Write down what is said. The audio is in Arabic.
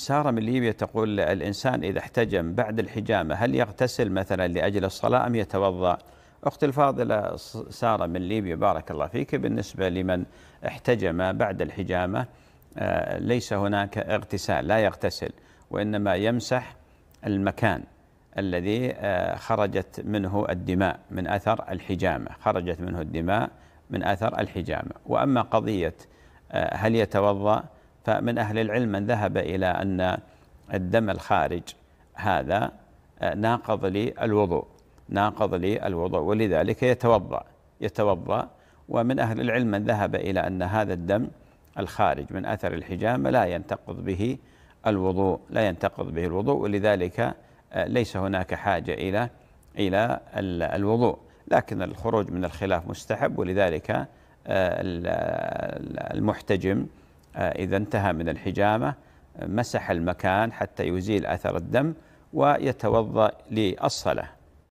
سارة من ليبيا تقول الإنسان إذا احتجم بعد الحجامة هل يغتسل مثلا لأجل الصلاة أم يتوضأ أختي الفاضلة سارة من ليبيا بارك الله فيك بالنسبة لمن احتجم بعد الحجامة آه، ليس هناك اغتسال لا يغتسل وإنما يمسح المكان الذي آه، خرجت منه الدماء من أثر الحجامة خرجت منه الدماء من أثر الحجامة وأما قضية آه، هل يتوضأ فمن أهل العلم من ذهب إلى أن الدم الخارج هذا آه، ناقض للوضوء ناقض للوضوء ولذلك يتوضأ يتوضأ ومن أهل العلم من ذهب إلى أن هذا الدم الخارج من أثر الحجامة لا ينتقض به الوضوء لا ينتقض به الوضوء ولذلك آه، ليس هناك حاجة إلى إلى الوضوء لكن الخروج من الخلاف مستحب ولذلك آه، المحتجم آه، إذا انتهى من الحجامة آه، مسح المكان حتى يزيل أثر الدم ويتوضأ للصلاة